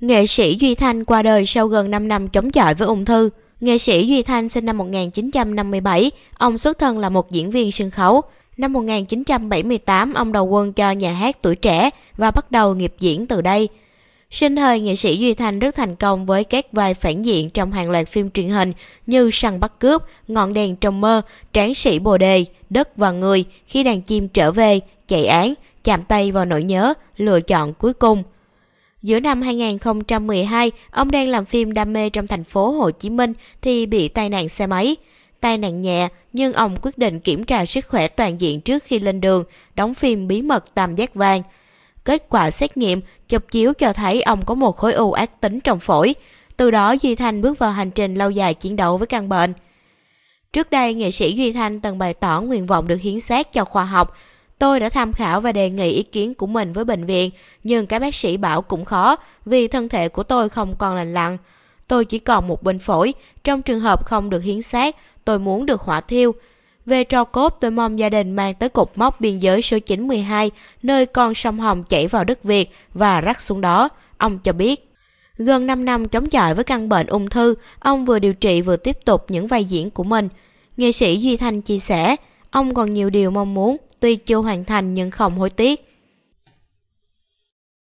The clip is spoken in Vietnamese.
Nghệ sĩ Duy Thanh qua đời sau gần 5 năm chống chọi với ung thư. Nghệ sĩ Duy Thanh sinh năm 1957, ông xuất thân là một diễn viên sân khấu. Năm 1978, ông đầu quân cho nhà hát tuổi trẻ và bắt đầu nghiệp diễn từ đây. Sinh thời, nghệ sĩ Duy Thanh rất thành công với các vai phản diện trong hàng loạt phim truyền hình như Săn bắt cướp, Ngọn đèn trong mơ, Tráng sĩ bồ đề, Đất và người, Khi đàn chim trở về, Chạy án, Chạm tay vào nỗi nhớ, Lựa chọn cuối cùng – Giữa năm 2012, ông đang làm phim đam mê trong thành phố Hồ Chí Minh thì bị tai nạn xe máy. Tai nạn nhẹ, nhưng ông quyết định kiểm tra sức khỏe toàn diện trước khi lên đường, đóng phim bí mật Tam Giác Vàng. Kết quả xét nghiệm, chụp chiếu cho thấy ông có một khối u ác tính trong phổi. Từ đó Duy Thanh bước vào hành trình lâu dài chiến đấu với căn bệnh. Trước đây, nghệ sĩ Duy Thanh từng bày tỏ nguyện vọng được hiến xác cho khoa học, Tôi đã tham khảo và đề nghị ý kiến của mình với bệnh viện, nhưng các bác sĩ bảo cũng khó vì thân thể của tôi không còn lành lặn. Tôi chỉ còn một bên phổi, trong trường hợp không được hiến xác, tôi muốn được hỏa thiêu. Về trò cốt, tôi mong gia đình mang tới cột mốc biên giới số 912, nơi con sông Hồng chảy vào đất Việt và rắc xuống đó, ông cho biết. Gần 5 năm chống chọi với căn bệnh ung thư, ông vừa điều trị vừa tiếp tục những vai diễn của mình. Nghệ sĩ Duy Thanh chia sẻ, Ông còn nhiều điều mong muốn, tuy chưa hoàn thành nhưng không hối tiếc.